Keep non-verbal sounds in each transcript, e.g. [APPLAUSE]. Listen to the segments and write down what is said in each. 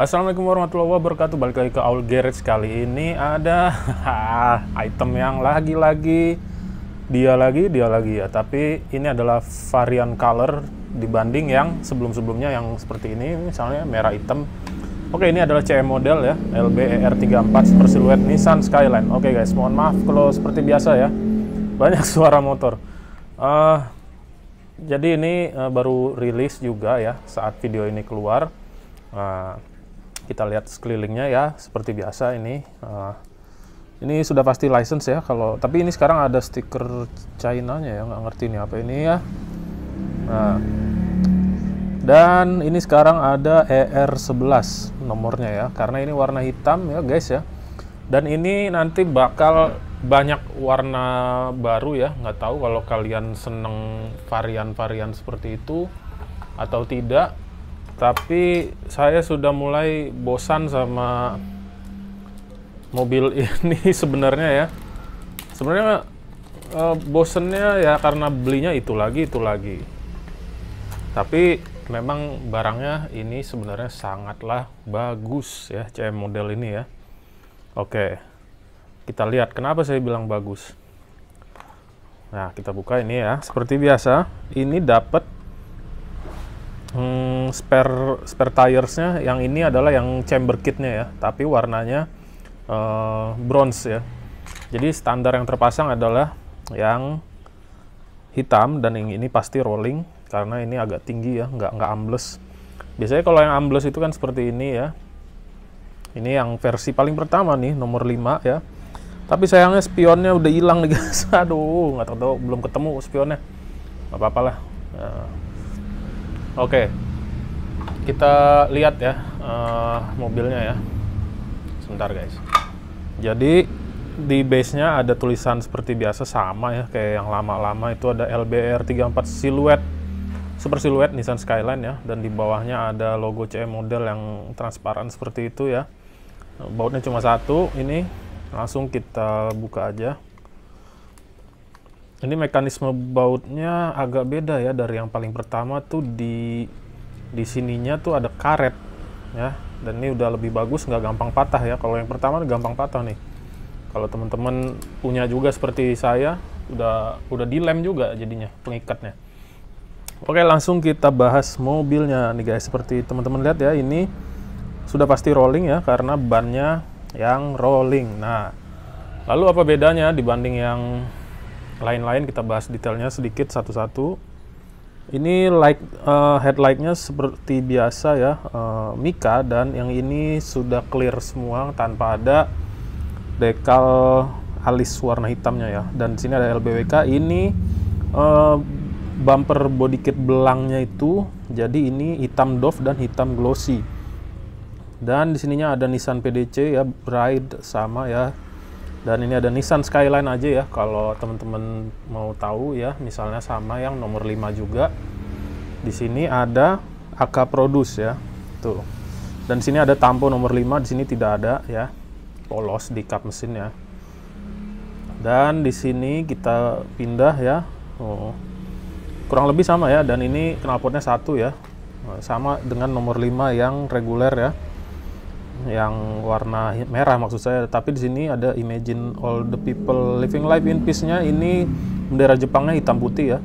Assalamualaikum warahmatullahi wabarakatuh Balik lagi ke Aul Garage Kali ini ada [LAUGHS] item yang lagi-lagi Dia lagi, dia lagi ya Tapi ini adalah varian color Dibanding yang sebelum-sebelumnya yang seperti ini Misalnya merah item Oke ini adalah CM model ya LBER34 e Silhouette Nissan Skyline Oke guys mohon maaf kalau seperti biasa ya Banyak [LAUGHS] suara motor uh, Jadi ini uh, baru rilis juga ya Saat video ini keluar uh, kita lihat sekelilingnya ya seperti biasa ini uh, ini sudah pasti license ya kalau tapi ini sekarang ada stiker China-nya ya nggak ngerti ini apa ini ya nah dan ini sekarang ada ER11 nomornya ya karena ini warna hitam ya guys ya dan ini nanti bakal banyak warna baru ya nggak tahu kalau kalian seneng varian-varian seperti itu atau tidak tapi saya sudah mulai bosan sama mobil [LAUGHS] ini sebenarnya ya sebenarnya e, eh, bosennya ya karena belinya itu lagi itu lagi tapi memang barangnya ini sebenarnya sangatlah bagus ya CM model ini ya oke kita lihat kenapa saya bilang bagus nah kita buka ini ya seperti biasa ini dapat hmm, spare spare tiresnya yang ini adalah yang chamber kitnya ya tapi warnanya uh, bronze ya jadi standar yang terpasang adalah yang hitam dan yang ini pasti rolling karena ini agak tinggi ya nggak nggak ambles biasanya kalau yang ambles itu kan seperti ini ya ini yang versi paling pertama nih nomor 5 ya tapi sayangnya spionnya udah hilang nih guys [LAUGHS] aduh nggak tahu belum ketemu spionnya nggak apa-apalah nah. oke kita lihat ya uh, mobilnya ya. Sebentar guys. Jadi di base-nya ada tulisan seperti biasa sama ya kayak yang lama-lama itu ada LBR 34 Silhouette Super Silhouette Nissan Skyline ya dan di bawahnya ada logo CM model yang transparan seperti itu ya. Bautnya cuma satu ini langsung kita buka aja. Ini mekanisme bautnya agak beda ya dari yang paling pertama tuh di di sininya tuh ada karet ya dan ini udah lebih bagus nggak gampang patah ya kalau yang pertama gampang patah nih kalau teman-teman punya juga seperti saya udah udah dilem juga jadinya pengikatnya oke langsung kita bahas mobilnya nih guys seperti teman-teman lihat ya ini sudah pasti rolling ya karena bannya yang rolling nah lalu apa bedanya dibanding yang lain-lain kita bahas detailnya sedikit satu-satu ini light uh, eh, headlightnya seperti biasa ya uh, Mika dan yang ini sudah clear semua tanpa ada dekal alis warna hitamnya ya. Dan di sini ada LBWK. Ini uh, bumper body kit belangnya itu jadi ini hitam doff dan hitam glossy. Dan di sininya ada Nissan PDC ya ride sama ya dan ini ada Nissan Skyline aja ya, kalau teman-teman mau tahu ya, misalnya sama yang nomor 5 juga. Di sini ada AK Produce ya, tuh. Dan sini ada Tampo nomor 5, di sini tidak ada ya, polos di kap mesin ya. Dan di sini kita pindah ya, oh. kurang lebih sama ya, dan ini knalpotnya satu ya, sama dengan nomor 5 yang reguler ya yang warna merah maksud saya tapi di sini ada imagine all the people living life in peace nya ini bendera Jepangnya hitam putih ya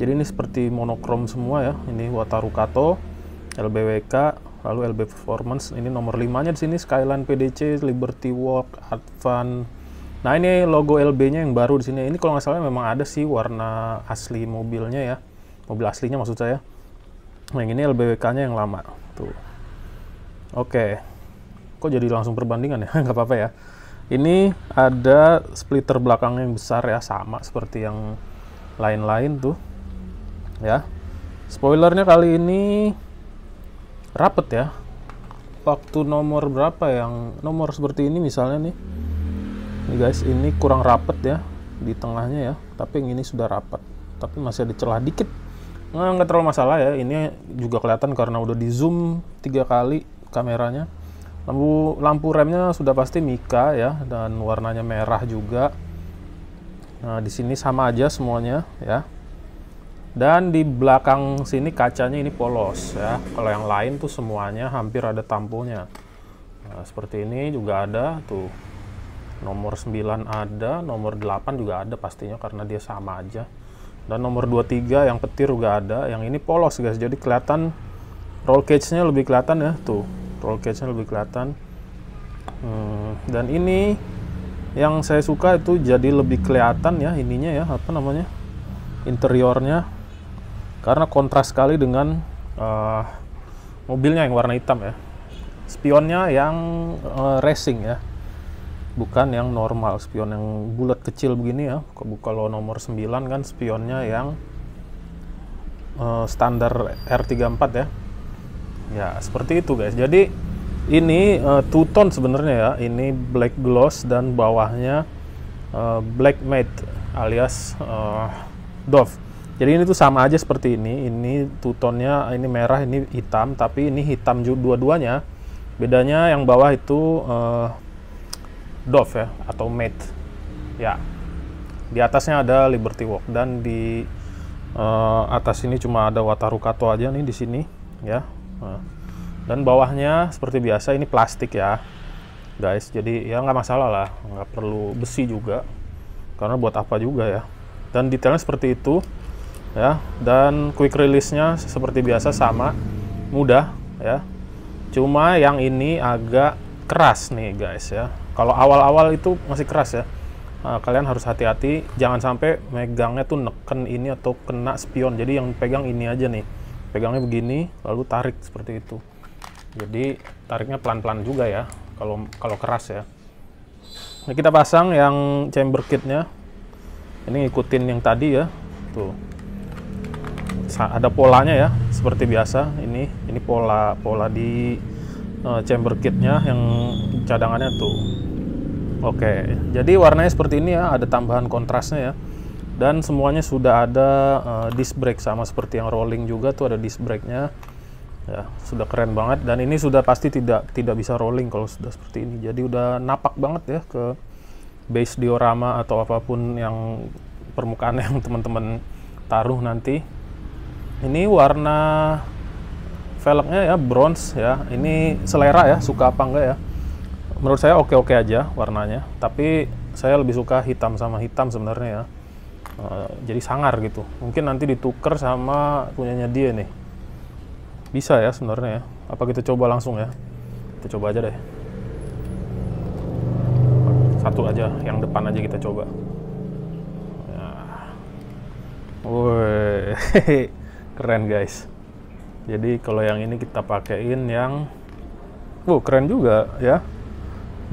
jadi ini seperti monokrom semua ya ini Wataru Kato LBWK lalu LB Performance ini nomor 5 nya di sini Skyline PDC Liberty Walk Advan nah ini logo LB nya yang baru di sini ini kalau nggak salah memang ada sih warna asli mobilnya ya mobil aslinya maksud saya nah, yang ini LBWK nya yang lama tuh oke kok jadi langsung perbandingan ya [LAUGHS] nggak apa-apa ya ini ada splitter belakang yang besar ya sama seperti yang lain-lain tuh ya spoilernya kali ini rapet ya waktu nomor berapa yang nomor seperti ini misalnya nih ini guys ini kurang rapet ya di tengahnya ya tapi yang ini sudah rapet, tapi masih ada celah dikit nggak, nggak terlalu masalah ya ini juga kelihatan karena udah di zoom tiga kali kameranya lampu lampu remnya sudah pasti mika ya dan warnanya merah juga nah di sini sama aja semuanya ya dan di belakang sini kacanya ini polos ya kalau yang lain tuh semuanya hampir ada tampunya nah, seperti ini juga ada tuh nomor 9 ada nomor 8 juga ada pastinya karena dia sama aja dan nomor 23 yang petir juga ada yang ini polos guys jadi kelihatan roll cage nya lebih kelihatan ya tuh roll cage lebih kelihatan hmm, dan ini yang saya suka itu jadi lebih kelihatan ya ininya ya apa namanya interiornya karena kontras sekali dengan uh, mobilnya yang warna hitam ya spionnya yang uh, racing ya bukan yang normal spion yang bulat kecil begini ya kalau nomor 9 kan spionnya yang uh, standar R34 ya Ya, seperti itu guys. Jadi ini uh, eh, two tone sebenarnya ya. Ini black gloss dan bawahnya uh, black matte alias uh, Dove. Jadi ini tuh sama aja seperti ini. Ini two tone-nya ini merah, ini hitam, tapi ini hitam dua-duanya. Bedanya yang bawah itu uh, Dove ya atau matte. Ya. Di atasnya ada Liberty Walk dan di uh, atas ini cuma ada Wataru Kato aja nih di sini ya dan bawahnya seperti biasa ini plastik ya, guys. Jadi ya nggak masalah lah, nggak perlu besi juga, karena buat apa juga ya. Dan detailnya seperti itu ya. Dan quick release-nya seperti biasa sama, mudah ya. Cuma yang ini agak keras nih guys ya. Kalau awal-awal itu masih keras ya. Nah, kalian harus hati-hati jangan sampai megangnya tuh neken ini atau kena spion jadi yang pegang ini aja nih pegangnya begini lalu tarik seperti itu jadi tariknya pelan-pelan juga ya kalau kalau keras ya nah, kita pasang yang chamber kitnya ini ngikutin yang tadi ya tuh ada polanya ya seperti biasa ini ini pola pola di uh, chamber kitnya yang cadangannya tuh oke jadi warnanya seperti ini ya ada tambahan kontrasnya ya dan semuanya sudah ada uh, disc brake sama seperti yang rolling juga tuh ada disc brake-nya ya sudah keren banget dan ini sudah pasti tidak tidak bisa rolling kalau sudah seperti ini jadi udah napak banget ya ke base diorama atau apapun yang permukaan [LAUGHS] yang teman-teman taruh nanti ini warna velgnya ya bronze ya ini selera ya suka apa enggak ya menurut saya oke-oke aja warnanya tapi saya lebih suka hitam sama hitam sebenarnya ya uh, jadi sangar gitu mungkin nanti ditukar sama punyanya dia nih bisa ya sebenarnya ya apa kita coba langsung ya kita coba aja deh satu aja yang depan aja kita coba ya. woi [LAUGHS] keren guys jadi kalau yang ini kita pakein yang wow uh, keren juga ya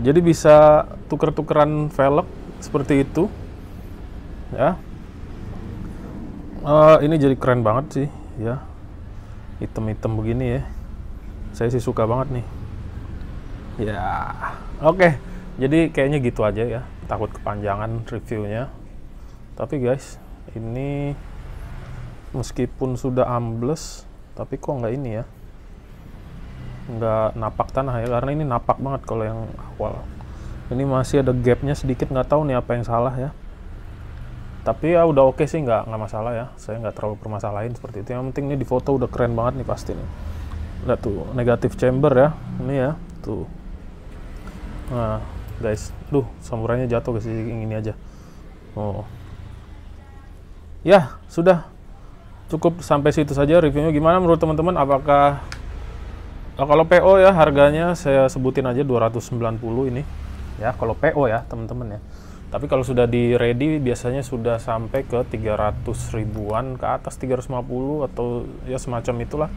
jadi bisa tuker-tukeran velg seperti itu ya uh, ini jadi keren banget sih ya hitam-hitam begini ya saya sih suka banget nih ya yeah. oke okay. jadi kayaknya gitu aja ya takut kepanjangan reviewnya tapi guys ini meskipun sudah ambles tapi kok nggak ini ya nggak napak tanah ya karena ini napak banget kalau yang awal ini masih ada gapnya sedikit nggak tahu nih apa yang salah ya tapi ya udah oke okay sih nggak nggak masalah ya saya nggak terlalu permasalahin seperti itu yang penting ini di foto udah keren banget nih pasti nih lihat tuh negatif chamber ya ini ya tuh nah guys duh samurainya jatuh ke yang ini aja oh ya sudah cukup sampai situ saja reviewnya gimana menurut teman-teman apakah nah, kalau PO ya harganya saya sebutin aja 290 ini ya kalau PO ya teman-teman ya tapi kalau sudah di ready biasanya sudah sampai ke 300 ribuan ke atas 350 atau ya semacam itulah.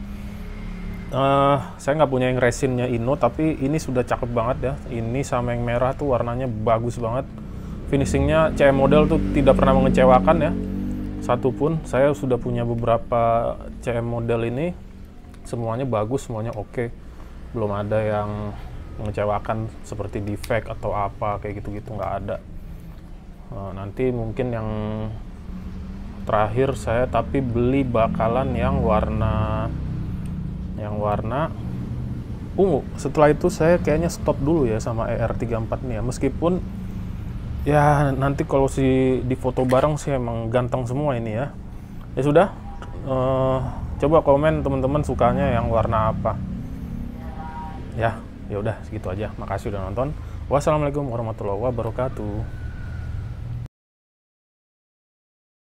Uh, saya nggak punya yang resinnya Inno tapi ini sudah cakep banget ya. Ini sama yang merah tuh warnanya bagus banget. Finishingnya CM model tuh tidak pernah mengecewakan ya. Satupun saya sudah punya beberapa CM model ini semuanya bagus, semuanya oke. Okay. Belum ada yang mengecewakan seperti defect atau apa kayak gitu-gitu nggak -gitu, ada. Eh, nanti mungkin yang terakhir saya tapi beli bakalan yang warna yang warna ungu setelah itu saya kayaknya stop dulu ya sama ER34 nih ya meskipun ya nanti kalau si di foto bareng sih emang ganteng semua ini ya ya sudah uh, coba komen teman-teman sukanya yang warna apa ya ya udah segitu aja makasih udah nonton wassalamualaikum warahmatullahi wabarakatuh